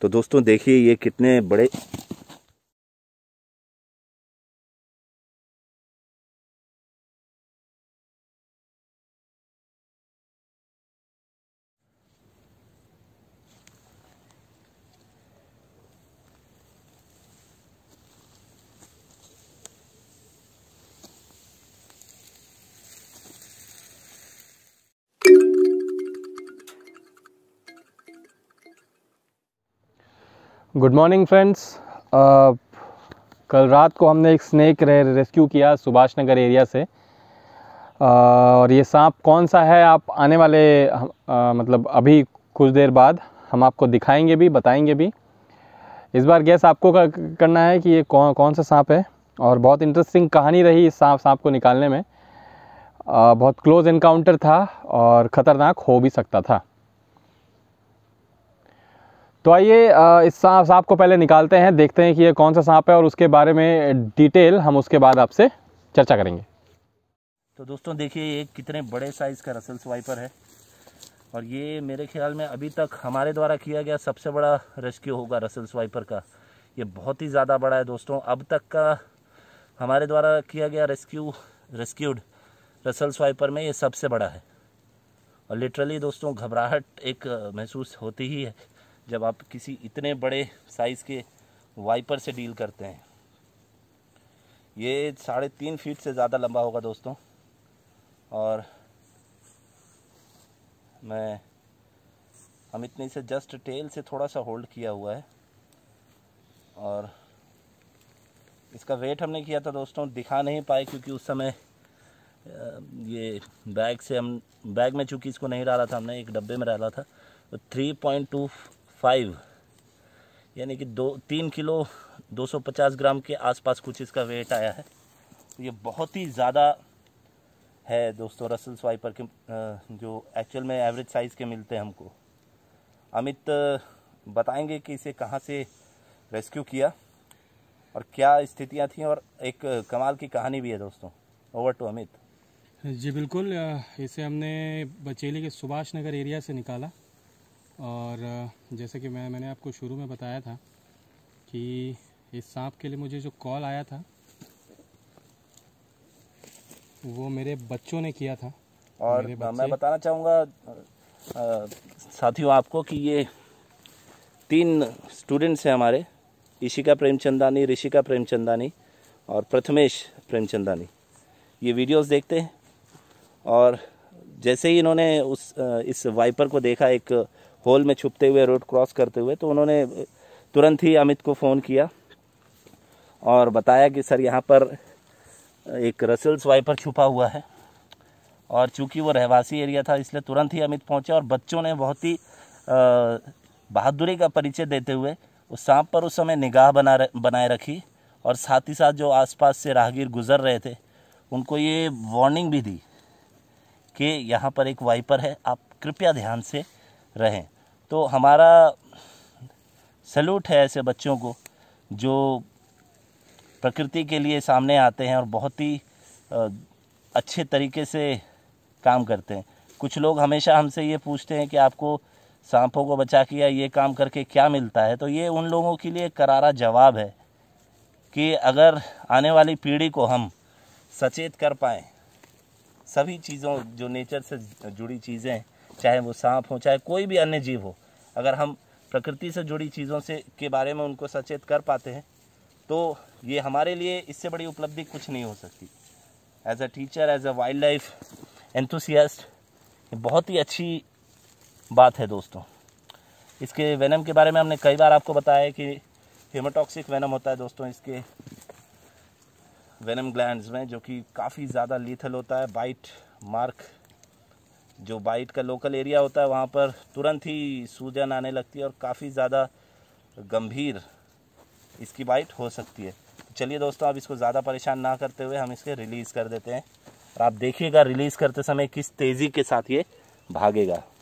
तो दोस्तों देखिए ये कितने बड़े गुड मॉर्निंग फ्रेंड्स कल रात को हमने एक स्नैक रे, रेस्क्यू किया सुभाष नगर एरिया से आ, uh, और ये सांप कौन सा है आप आने वाले आ, uh, मतलब अभी कुछ देर बाद हम आपको दिखाएंगे भी बताएंगे भी इस बार गैस आपको कर, करना है कि ये कौन कौन सा सांप है और बहुत इंटरेस्टिंग कहानी रही इस सांप सांप को निकालने में आ, uh, बहुत क्लोज इनकाउंटर था और ख़तरनाक हो भी सकता था तो आइए इस सांप सांप को पहले निकालते हैं देखते हैं कि ये कौन सा सांप है और उसके बारे में डिटेल हम उसके बाद आपसे चर्चा करेंगे तो दोस्तों देखिए ये कितने बड़े साइज़ का रसल स्वाइपर है और ये मेरे ख्याल में अभी तक हमारे द्वारा किया गया सबसे बड़ा रेस्क्यू होगा रसल स्वाइपर का ये बहुत ही ज़्यादा बड़ा है दोस्तों अब तक का हमारे द्वारा किया गया रेस्क्यू रेस्क्यूड रसल स्वाइपर में ये सबसे बड़ा है और लिटरली दोस्तों घबराहट एक महसूस होती ही है जब आप किसी इतने बड़े साइज़ के वाइपर से डील करते हैं ये साढ़े तीन फीट से ज़्यादा लंबा होगा दोस्तों और मैं हम इतने से जस्ट टेल से थोड़ा सा होल्ड किया हुआ है और इसका वेट हमने किया था दोस्तों दिखा नहीं पाए क्योंकि उस समय ये बैग से हम बैग में चूँकि इसको नहीं डाला था हमने एक डब्बे में डाला था तो थ्री पॉइंट टू फाइव यानी कि दो तीन किलो 250 ग्राम के आसपास कुछ इसका वेट आया है तो ये बहुत ही ज़्यादा है दोस्तों रसल स्वाइपर के जो एक्चुअल में एवरेज साइज़ के मिलते हैं हमको अमित बताएंगे कि इसे कहाँ से रेस्क्यू किया और क्या स्थितियाँ थी और एक कमाल की कहानी भी है दोस्तों ओवर टू अमित जी बिल्कुल इसे हमने बचेली के सुभाष नगर एरिया से निकाला और जैसे कि मैं मैंने आपको शुरू में बताया था कि इस सांप के लिए मुझे जो कॉल आया था वो मेरे बच्चों ने किया था और मैं बताना चाहूँगा साथियों आपको कि ये तीन स्टूडेंट्स हैं हमारे ईशिका प्रेमचंदानी ऋषिका प्रेमचंदानी और प्रथमेश प्रेमचंदानी ये वीडियोस देखते हैं और जैसे ही इन्होंने उस इस वाइपर को देखा एक होल में छुपते हुए रोड क्रॉस करते हुए तो उन्होंने तुरंत ही अमित को फ़ोन किया और बताया कि सर यहाँ पर एक रसल्स वाइपर छुपा हुआ है और चूंकि वो रहवासी एरिया था इसलिए तुरंत ही अमित पहुँचे और बच्चों ने बहुत ही बहादुरी का परिचय देते हुए उस सांप पर उस समय निगाह बना र, बनाए रखी और साथ ही साथ जो आसपास से राहगीर गुजर रहे थे उनको ये वार्निंग भी दी कि यहाँ पर एक वाइपर है आप कृपया ध्यान से रहें तो हमारा सलूट है ऐसे बच्चों को जो प्रकृति के लिए सामने आते हैं और बहुत ही अच्छे तरीके से काम करते हैं कुछ लोग हमेशा हमसे ये पूछते हैं कि आपको सांपों को बचा के या ये काम करके क्या मिलता है तो ये उन लोगों के लिए करारा जवाब है कि अगर आने वाली पीढ़ी को हम सचेत कर पाएँ सभी चीज़ों जो नेचर से जुड़ी चीज़ें चाहे वो सांप हो चाहे कोई भी अन्य जीव हो अगर हम प्रकृति से जुड़ी चीज़ों से के बारे में उनको सचेत कर पाते हैं तो ये हमारे लिए इससे बड़ी उपलब्धि कुछ नहीं हो सकती as a teacher as a wildlife enthusiast बहुत ही अच्छी बात है दोस्तों इसके वेनम के बारे में हमने कई बार आपको बताया है कि हेमोटॉक्सिक वेनम होता है दोस्तों इसके वेनम ग्लैंड्स में जो कि काफ़ी ज़्यादा लीथल होता है बाइट मार्क जो बाइट का लोकल एरिया होता है वहाँ पर तुरंत ही सूजन आने लगती है और काफ़ी ज़्यादा गंभीर इसकी बाइट हो सकती है चलिए दोस्तों अब इसको ज़्यादा परेशान ना करते हुए हम इसके रिलीज़ कर देते हैं और आप देखिएगा रिलीज़ करते समय किस तेज़ी के साथ ये भागेगा